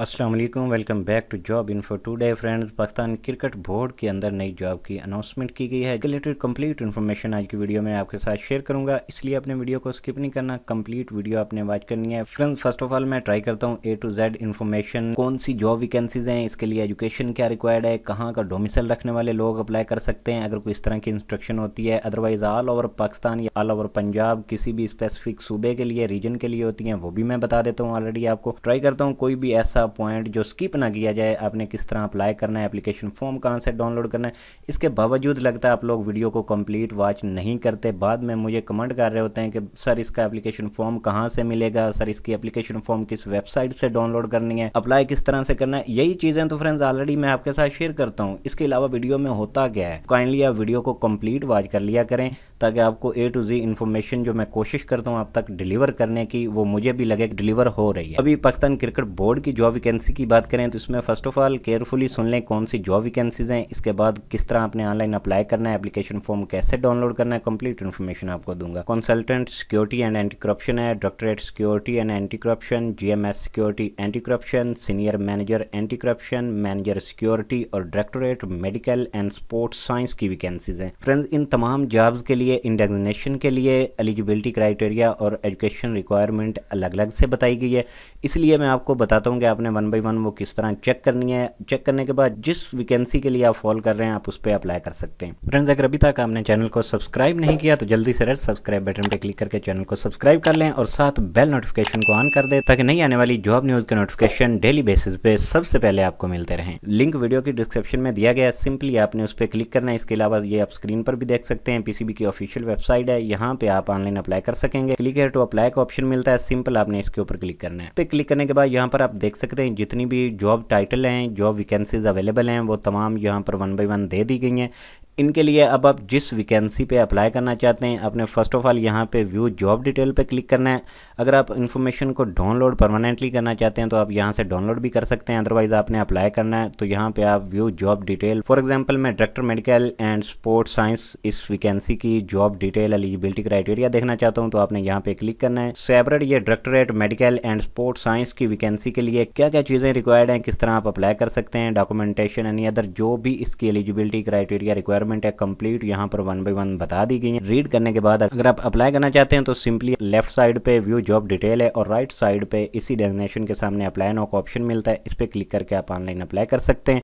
अस्सलाम वालेकुम welcome back to job info today friends Pakistan cricket board के अंदर नई जॉब की अनाउंसमेंट की गई है रिलेटेड कंप्लीट इन्फॉर्मेशन आज की वीडियो में आपके साथ शेयर करूंगा इसलिए अपने वीडियो को स्किप नहीं करना कंप्लीट वीडियो आपने वॉच करनी है फ्रेंड्स फर्स्ट ऑफ ऑल मैं ट्राई करता हूँ ए टू जेड इन्फॉर्मेशन कौन सी जॉब वैकेंसीज हैं इसके लिए एजुकेशन क्या रिक्वायर्ड है कहाँ का डोमिसल रखने वाले लोग अप्लाई कर सकते हैं अगर कोई इस तरह की इंस्ट्रक्शन होती है अदरवाइज ऑल ओवर पाकिस्तान या ऑल ओवर पंजाब किसी भी स्पेसिफिक सूबे के लिए रीजन के लिए होती हैं वो भी मैं बता देता हूँ ऑलरेडी आपको ट्राई करता हूँ कोई भी ऐसा पॉइंट जो स्किप ना किया जाए आपने किस तरह अप्लाई करना है एप्लीकेशन फॉर्म कहाँ से डाउनलोड करना है इसके बावजूद लगता है आप लोग वीडियो को कंप्लीट वॉच नहीं करते बाद में मुझे कमेंट कर रहे होते हैं कि सर इसका एप्लीकेशन फॉर्म कहाँ से मिलेगा सर इसकी एप्लीकेशन फॉर्म किस वेबसाइट से डाउनलोड करनी है अप्लाई किस तरह से करना है यही चीज़ें तो फ्रेंड्स ऑलरेडी मैं आपके साथ शेयर करता हूँ इसके अलावा वीडियो में होता क्या है काइंडली आप वीडियो को कम्प्लीट वॉच कर लिया करें ताकि आपको ए टू जी इन्फॉर्मेशन जो मैं कोशिश करता हूँ आप तक डिलीवर करने की वो मुझे भी लगे डिलीवर हो रही है अभी पाकिस्तान क्रिकेट बोर्ड की जो वैकेंसी की बात करें तो इसमें फ़र्स्ट ऑफ ऑल केयरफुली सुन लें कौन सी जॉब वैकेंसीज़ हैं इसके बाद किस तरह आपने ऑनलाइन अप्लाई करना है एप्लीकेशन फॉर्म कैसे डाउनलोड करना है कंप्लीट इन्फॉर्मेशन आपको दूंगा consultant security and anti corruption है doctorate security and anti corruption जी security anti corruption senior manager anti corruption manager security और directorate medical and sports science की वैकेंसीज़ हैं फ्रेंड्स इन तमाम जॉब्स के लिए इंडेग्नेशन के लिए एलिजिबिलिटी क्राइटेरिया और एजुकेशन रिक्वायरमेंट अलग अलग से बताई गई है इसलिए मैं आपको बताता हूँ कि आप आपने वन बाई वन वो किस तरह चेक करनी है चेक करने के बाद जिस वैकेंसी के लिए आप फॉल कर रहे हैं आप उस पर अप्लाई कर सकते हैं फ्रेंड्स अगर अभी तक आपने चैनल को सब्सक्राइब नहीं किया तो जल्दी से रेड सब्सक्राइब बटन पर क्लिक करके चैनल को सब्सक्राइब कर लें और साथ बेल नोटिफिकेशन को ऑन कर दें ताकि नई आने वाली जॉब न्यूज़ के नोटिफिकेशन डेली बेसिस पे सबसे पहले आपको मिलते रहें लिंक वीडियो की डिस्क्रिप्शन में दिया गया सिंपली आपने उस पर क्लिक करना है इसके अलावा ये आप स्क्रीन पर भी देख सकते हैं पीसीबी की ऑफिशियल वेबसाइट है यहाँ पे आप ऑनलाइन अप्लाई कर सकेंगे क्लिक है टू अप्लाई का ऑप्शन मिलता है सिंपल आपने इसके ऊपर क्लिक करना है पे क्लिक करने के बाद यहाँ पर आप देख सकते सकते हैं जितनी भी जॉब टाइटल हैं जॉब वैकेंसीज अवेलेबल हैं वो तमाम यहाँ पर वन बाई वन दे दी गई हैं इनके लिए अब आप जिस वैकेंसी पे अप्लाई करना चाहते हैं आपने फ़र्स्ट ऑफ ऑल यहाँ पे व्यू जॉब डिटेल पे क्लिक करना है अगर आप इन्फॉर्मेशन को डाउनलोड परमानेंटली करना चाहते हैं तो आप यहाँ से डाउनलोड भी कर सकते हैं अदरवाइज़ आपने अप्लाई करना है तो यहाँ पे आप view job detail for example मैं director medical and sports science इस वैकेंसी की जॉब डिटेल एलिजिबिलिटी क्राइटेरिया देखना चाहता हूँ तो आपने यहाँ पे क्लिक करना है सेपरेट ये directorate medical and sports science की वैकेंसी के लिए क्या क्या चीज़ें रिक्वायर्ड हैं किस तरह आप अप्लाई कर सकते हैं डॉक्यूमेंटेशन एनी अदर जो भी इसकी एलिजिबिलिटी क्राइटेरिया रिक्वायरमेंट रिक्वायरमेंट है कंप्लीट यहाँ पर वन बाई वन बता दी गई है रीड करने के बाद अगर आप अप्लाई करना चाहते हैं तो सिंपली लेफ्ट साइड पे व्यू जॉब डिटेल है और राइट साइड पे इसी डेस्टिनेशन के सामने अप्लाई नो का ऑप्शन मिलता है इस पर क्लिक करके आप ऑनलाइन अप्लाई कर सकते हैं